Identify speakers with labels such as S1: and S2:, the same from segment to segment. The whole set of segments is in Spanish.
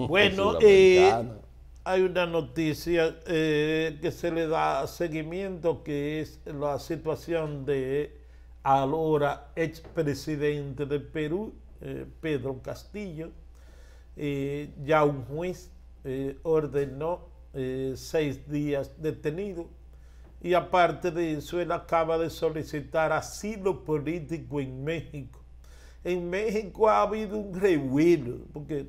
S1: Bueno, eh,
S2: hay una noticia eh, que se le da seguimiento, que es la situación de ahora expresidente de Perú, eh, Pedro Castillo. ya un juez ordenó seis días detenido y aparte de eso, él acaba de solicitar asilo político en México. En México ha habido un revuelo, porque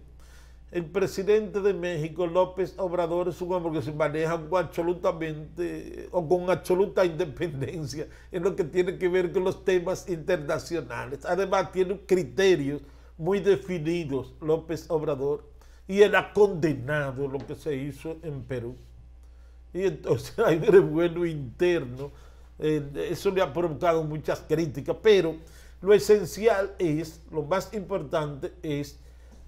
S2: el presidente de México, López Obrador, es un hombre que se maneja con absolutamente o con absoluta independencia en lo que tiene que ver con los temas internacionales. Además, tiene criterios muy definidos, López Obrador, y él ha condenado lo que se hizo en Perú. Y entonces hay revuelo interno. eso le ha provocado muchas críticas, pero lo esencial es, lo más importante es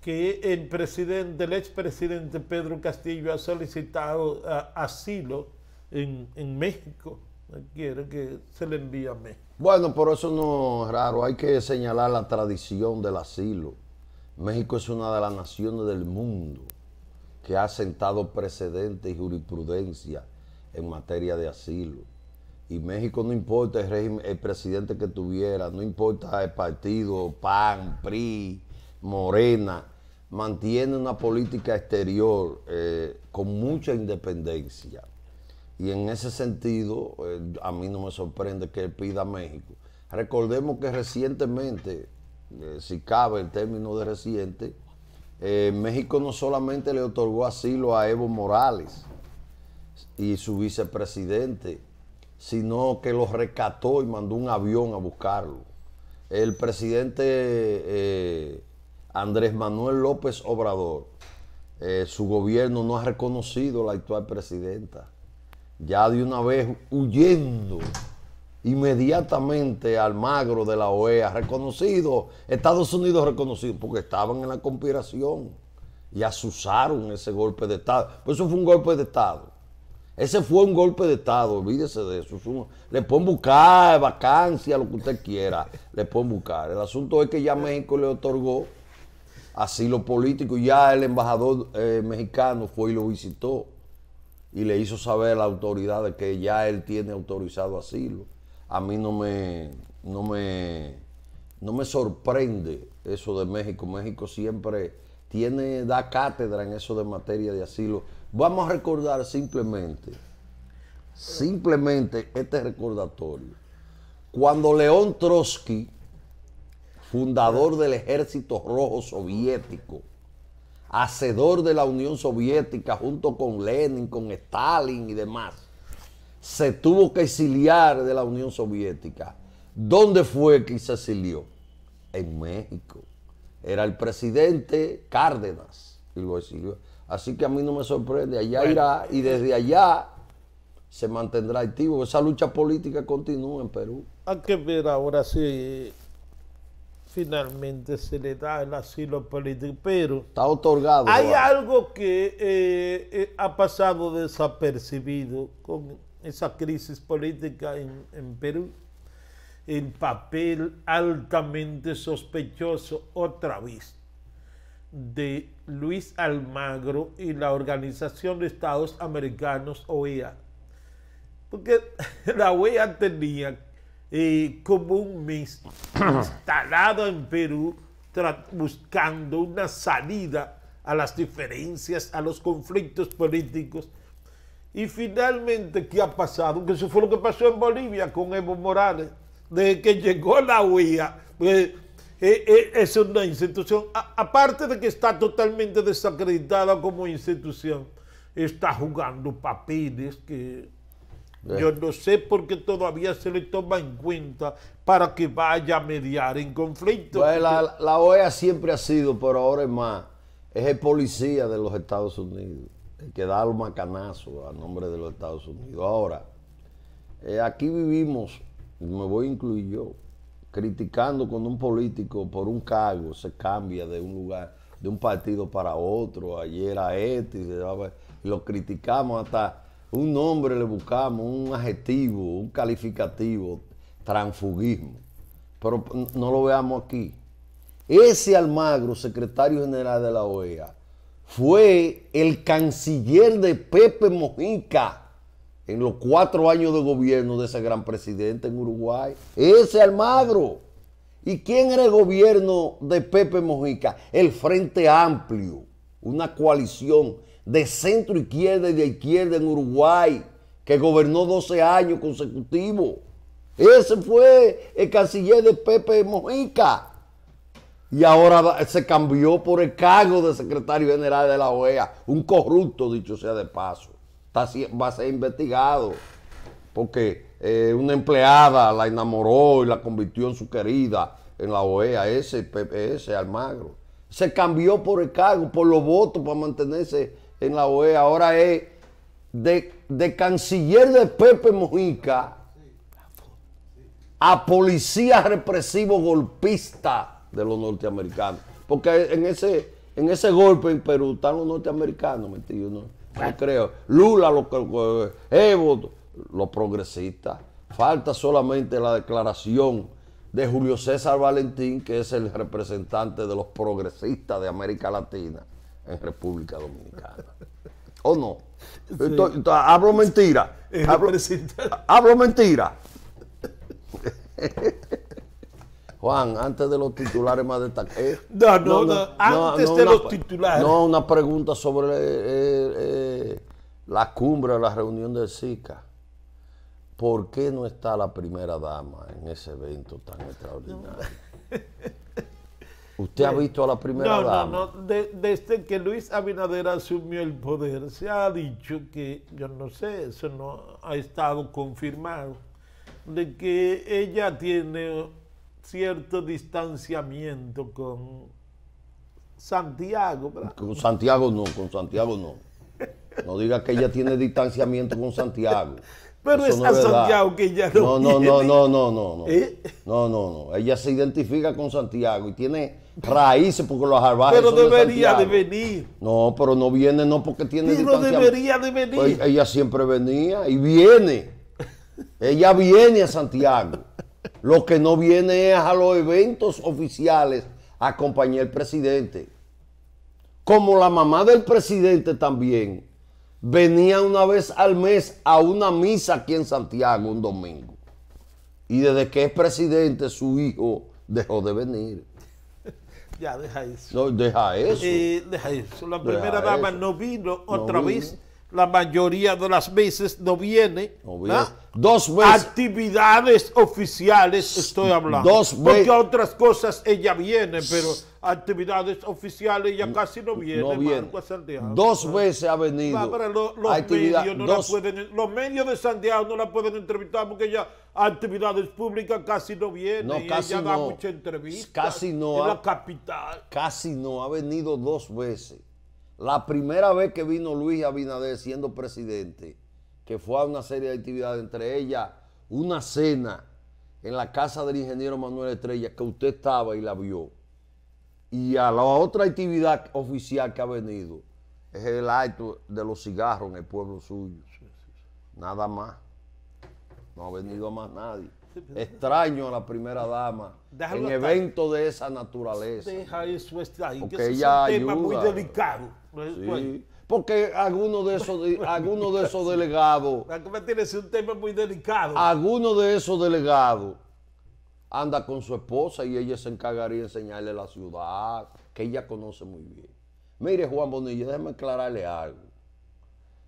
S2: que el presidente, expresidente Pedro Castillo ha solicitado eh, asilo en, México. Quiere que se le envíe a México.
S1: Bueno, por eso no es raro. Hay que señalar la tradición del asilo. México es una de las naciones del mundo que ha sentado precedentes y jurisprudencia en materia de asilo. Y México no importa el, régimen, el presidente que tuviera, no importa el partido, PAN, PRI, Morena, mantiene una política exterior eh, con mucha independencia. Y en ese sentido, eh, a mí no me sorprende que él pida a México. Recordemos que recientemente, eh, si cabe el término de reciente, México no solamente le otorgó asilo a Evo Morales y su vicepresidente, sino que los rescató y mandó un avión a buscarlo. El presidente Andrés Manuel López Obrador, eh, su gobierno no ha reconocido a la actual presidenta. Ya de una vez huyendo inmediatamente al magro de la OEA, reconocido, Estados Unidos reconocido, porque estaban en la conspiración y asusaron ese golpe de Estado. Pues eso fue un golpe de Estado. Ese fue un golpe de Estado, olvídese de eso. le pueden buscar vacancia, lo que usted quiera, le pueden buscar. El asunto es que ya México le otorgó asilo político. Ya el embajador eh, mexicano fue y lo visitó y le hizo saber a la autoridad de que ya él tiene autorizado asilo. A mí no me, no me, no me sorprende eso de México. México siempre tiene, da cátedra en eso de materia de asilo. Vamos a recordar simplemente, simplemente este recordatorio. Cuando León Trotsky fundador del Ejército Rojo Soviético, hacedor de la Unión Soviética junto con Lenin, con Stalin y demás, se tuvo que exiliar de la Unión Soviética. ¿Dónde fue que se exilió? En México. Era el presidente Cárdenas y lo exilió. Así que a mí no me sorprende. Allá irá y desde allá se mantendrá activo. Esa lucha política continúa en Perú.
S2: Hay que ver ahora si finalmente se le da el asilo político, pero está otorgado. Hay algo que eh, eh, ha pasado desapercibido con esa crisis política en, Perú, el papel altamente sospechoso otra vez de Luis Almagro y la Organización de Estados Americanos, OEA. Porque la OEA tenía como un mes instalado en Perú buscando una salida a las diferencias, a los conflictos políticos. Y finalmente, ¿qué ha pasado? Que eso fue lo que pasó en Bolivia con Evo Morales. Desde que llegó la UIA, eh, eh, es una institución, aparte de que está totalmente desacreditada como institución, está jugando papeles que eh. Yo no sé por qué todavía se le toma en cuenta para que vaya a mediar en conflicto.
S1: la, OEA e siempre ha sido, pero ahora es más, es el policía de los Estados Unidos, el que da los macanazos a nombre de los Estados Unidos. Ahora, eh, aquí vivimos, me voy a incluir yo, criticando cuando un político por un cargo se cambia de un lugar, de un partido para otro, ayer a este, lo criticamos hasta un nombre le buscamos, un adjetivo, un calificativo, transfugismo. Pero no lo veamos aquí. Ese Almagro, secretario general de la OEA, fue el canciller de Pepe Mojica en los cuatro años de gobierno de ese gran presidente en Uruguay. Ese Almagro. ¿Y quién era el gobierno de Pepe Mojica? El Frente Amplio, una coalición de centro izquierda y de izquierda en Uruguay, que gobernó 12 años consecutivos. Ese fue el canciller de Pepe Mojica. Y ahora se cambió por el cargo de secretario general de la OEA. Un corrupto, dicho sea de paso. Está, va a ser investigado porque eh, una empleada la enamoró y la convirtió en su querida en la OEA, ese, ese Almagro. Se cambió por el cargo, por los votos para mantenerse en la OEA, ahora es de, canciller de Pepe Mojica a policía represivo golpista de los norteamericanos. Porque en ese, en ese golpe en Perú están los norteamericanos metidos, ¿no? creo. Lula, los, Evo, los progresistas. Falta solamente la declaración de Julio César Valentín, que es el representante de los progresistas de América Latina, en República Dominicana. ¿O no? hablo mentira. Hablo, mentira. Juan, antes de los titulares más destacados. Eh, no, no, no, antes de los titulares. No, una pregunta sobre eh, eh, la cumbre, la reunión del SICA. ¿Por qué no está la primera dama en ese evento tan extraordinario? ¿Usted ha visto a la primera no, No,
S2: no, desde que Luis Abinader asumió el poder, se ha dicho que, yo no sé, eso no ha estado confirmado, de que ella tiene cierto distanciamiento con Santiago.
S1: Con Santiago no, con Santiago no. No diga que ella tiene distanciamiento con Santiago. Pero es a Santiago que ella no, no, no, no, no, no, no, ¿Eh? no, no, no. Ella se identifica con Santiago y tiene raíces porque los arbajes Pero debería de, venir. No, pero no viene, no porque tiene Pero debería de venir. ella siempre venía y viene. ella viene a Santiago. Lo que no viene es a los eventos oficiales acompañar al presidente. Como la mamá del presidente también venía una vez al mes a una misa aquí en Santiago un domingo. Y desde que es presidente su hijo dejó de venir.
S2: Ya, deja eso. No, deja eso. Eh, deja eso. La primera dama no vino otra vez. La mayoría de las veces no viene. No viene. Dos veces. Actividades oficiales estoy hablando. Dos veces. otras cosas ella viene, pero actividades oficiales ella casi no viene. No
S1: dos veces ha venido. los, medios
S2: no los medios de Santiago no la pueden entrevistar porque ya actividades públicas casi no viene. No, casi ella no. muchas entrevistas.
S1: Casi no. En la capital. Casi no. Ha venido dos veces. La primera vez que vino Luis Abinader siendo presidente que fue a una serie de actividades, entre ellas una cena en la casa del ingeniero Manuel Estrella, que usted estaba y la vio. Y a la otra actividad oficial que ha venido, es el acto de los cigarros en el pueblo suyo. Nada más. No ha venido más nadie. Extraño a la primera dama en evento de esa naturaleza. Este,
S2: que ella es un tema muy
S1: delicado. Porque alguno de esos, alguno de esos delegados. es un tema muy delicado. Alguno de esos delegados anda con su esposa y ella se encargaría de enseñarle la ciudad, que ella conoce muy bien. Mire, Juan Bonilla, déjame aclararle algo.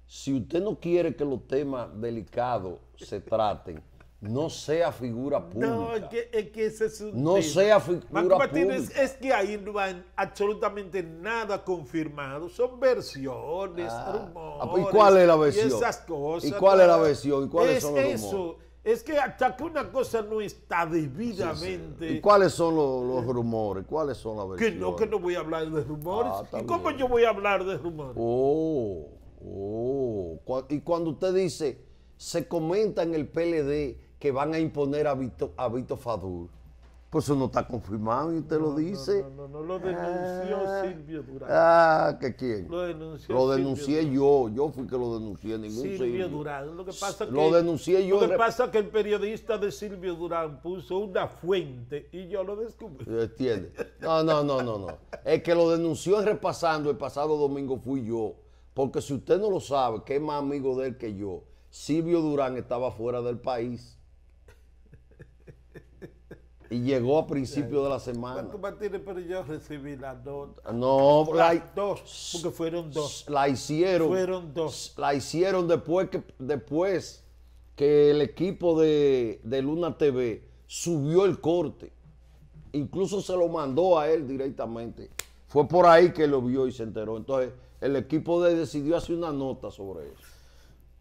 S1: Si usted no quiere que los temas delicados se traten, no sea figura pública. No,
S2: es que, es ese No sea figura pública. Es, que ahí no hay absolutamente nada confirmado. Son versiones, ah. rumores. Ah, pues, ¿Y cuál es la versión? Y esas cosas. ¿Y cuál es la versión? cuáles son los eso. rumores? Es que hasta que una cosa no está debidamente. ¿Y
S1: cuáles son los, rumores? ¿Cuáles son las versiones? Que no, que
S2: no voy a hablar de rumores. Ah, ¿Y cómo
S1: yo voy a hablar de rumores? Oh, oh. Y cuando usted dice, se comenta en el PLD que van a imponer a Vito, a Vito Pues eso no está confirmado y usted lo dice.
S2: No, no, no, lo denunció ah, Silvio Durán. Ah, ¿qué quién? Lo, denuncié
S1: yo, yo fui que lo denuncié, ningún Silvio, Silvio. Durán. Lo que pasa es que, denuncié yo. Lo que
S2: pasa que el periodista de Silvio Durán puso una fuente y yo lo descubrí.
S1: ¿Entiende? No, no, no, no, no. El que lo denunció repasando el pasado domingo fui yo. Porque si usted no lo sabe, que es más amigo de él que yo, Silvio Durán estaba fuera del país y llegó a principio de la semana.
S2: Pero yo recibí la dos?
S1: No, la, dos, porque fueron dos. La hicieron. Fueron dos. La hicieron después que, después que el equipo de, de Luna TV subió el corte. Incluso se lo mandó a él directamente. Fue por ahí que lo vio y se enteró. Entonces, el equipo de decidió hacer una nota sobre eso.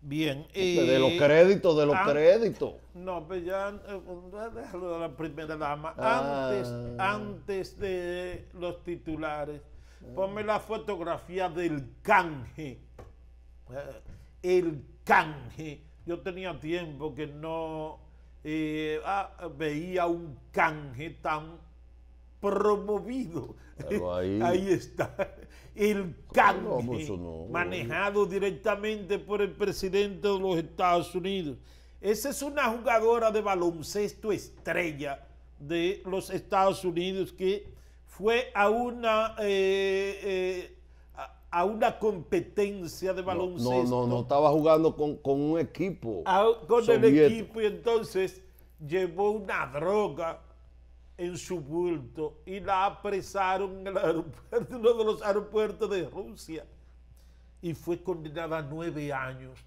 S2: Bien. Y... De los eh, créditos, de los créditos. No, pues ya, déjalo eh, de la primera dama. Ah. Antes, antes de los titulares, ponme la fotografía del canje. Eh, el canje. Yo tenía tiempo que no ah, veía un canje tan promovido. Ahí. está. El cambio manejado directamente por el presidente de los Estados Unidos. Esa es una jugadora de baloncesto estrella de los Estados Unidos que fue a una eh, eh, a una competencia de baloncesto. No, no, no,
S1: estaba jugando con, un equipo. Ah, con el equipo
S2: y entonces llevó una droga en su bulto y la apresaron en uno de los aeropuertos de Rusia. Y fue condenada a nueve años.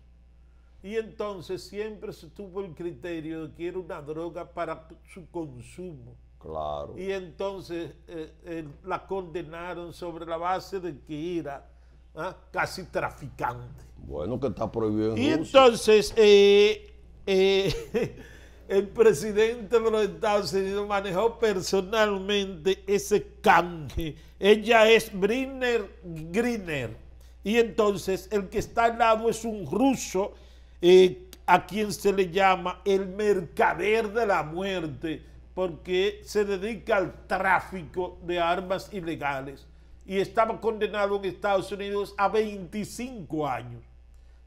S2: Y entonces siempre se tuvo el criterio de que era una droga para su consumo.
S1: Claro. Y
S2: entonces eh, eh, la condenaron sobre la base de que era ¿ah? casi traficante.
S1: Bueno, que está prohibido. y
S2: entonces, eh, el presidente de los Estados Unidos manejó personalmente ese canje. Ella es Briner Griner. Y entonces el que está al lado es un ruso eh, a quien se le llama el mercader de la muerte porque se dedica al tráfico de armas ilegales y estaba condenado en Estados Unidos a 25 años.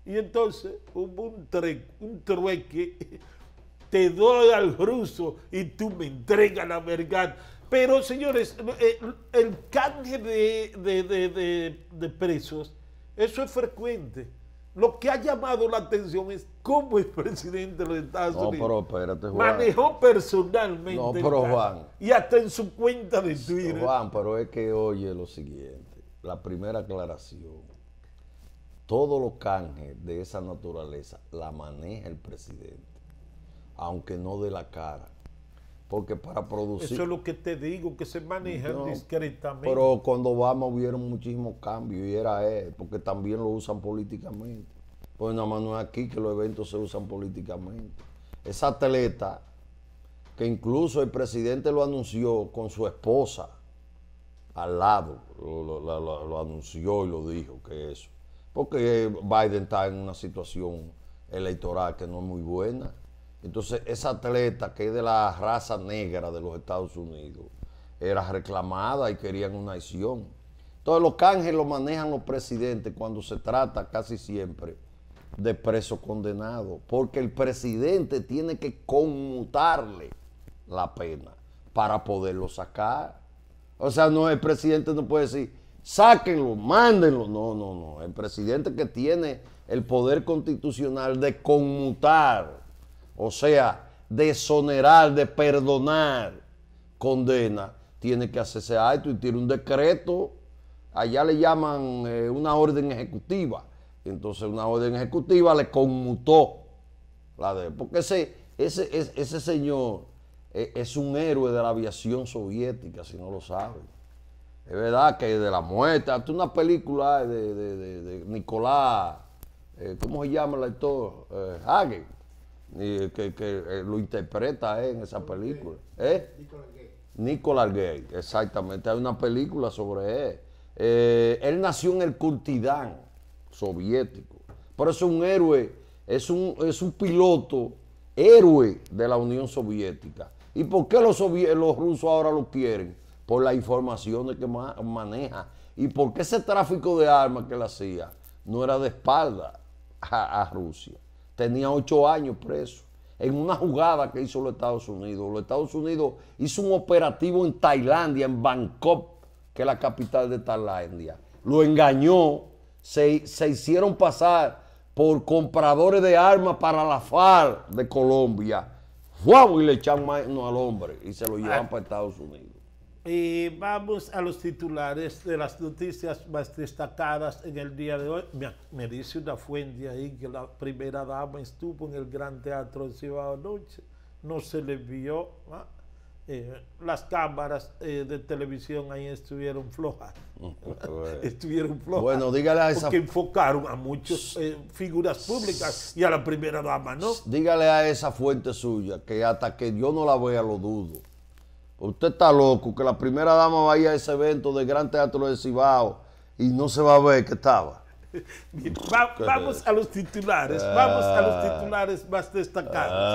S2: Y entonces hubo un, un trueque te doy al ruso y tú me entregas la verdad. Pero señores, eh, el canje de, presos, eso es frecuente. Lo que ha llamado la atención es cómo el presidente de
S1: los Estados Unidos manejó
S2: personalmente
S1: y hasta en su cuenta de Twitter. Juan, pero es que oye lo siguiente, la primera aclaración, todos los canjes de esa naturaleza la maneja el presidente aunque no de la cara. Porque para producir... Eso es
S2: lo que te digo, que se maneja discretamente. Pero
S1: cuando vamos vieron muchísimos cambios y era él, porque también lo usan políticamente. Pues nada más no es aquí que los eventos se usan políticamente. Esa atleta, que incluso el presidente lo anunció con su esposa al lado, lo anunció y lo dijo que eso. Porque Biden está en una situación electoral que no es muy buena. Entonces, esa atleta que es de la raza negra de los Estados Unidos era reclamada y querían una acción. Entonces, los canjes lo manejan los presidentes cuando se trata casi siempre de preso condenado, porque el presidente tiene que conmutarle la pena para poderlo sacar. O sea, no, el presidente no puede decir, sáquenlo, mándenlo. No, no, no. El presidente que tiene el poder constitucional de conmutar o sea, desonerar, de perdonar condena, tiene que hacerse acto y tiene un decreto. Allá le llaman eh, una orden ejecutiva. Entonces una orden ejecutiva le conmutó la de... Porque ese, ese, señor eh, es un héroe de la aviación soviética, si no lo saben. Es verdad que de la muerte, hasta una película de, Nicolás, eh, ¿cómo se llama el actor? Hagen que, eh, lo interpreta eh, en esa película. ¿Eh? Nicolas Gay, exactamente. Hay una película sobre él. Eh, él nació en el cultidán soviético. pero es un héroe, es un, es un piloto héroe de la Unión Soviética. ¿Y por qué los, rusos ahora lo quieren? Por las informaciones que maneja. ¿Y por qué ese tráfico de armas que él hacía no era de espalda a Rusia? tenía ocho años preso en una jugada que hizo los Estados Unidos. Los Estados Unidos hizo un operativo en Tailandia, en Bangkok, que es la capital de Tailandia. Lo engañó, se, hicieron pasar por compradores de armas para la FARC de Colombia. ¡Wow! Y le echan mano al hombre y se lo llevan ah. para Estados Unidos
S2: vamos a los titulares de las noticias más destacadas en el día de hoy. Me, dice una fuente ahí que la primera dama estuvo en el Gran Teatro de Ciudad No se le vio. ¿ah? Eh, las cámaras eh, de televisión ahí estuvieron flojas.
S1: estuvieron flojas. Bueno, dígale a esa. Porque
S2: enfocaron a muchas eh, figuras públicas y a la primera dama, ¿no?
S1: Dígale a esa fuente suya que hasta que yo no la vea lo dudo Usted está loco que la primera dama vaya a ese evento del Gran Teatro de Cibao y no se va a ver que estaba.
S2: vamos a los titulares, vamos a los ah. titulares más destacados.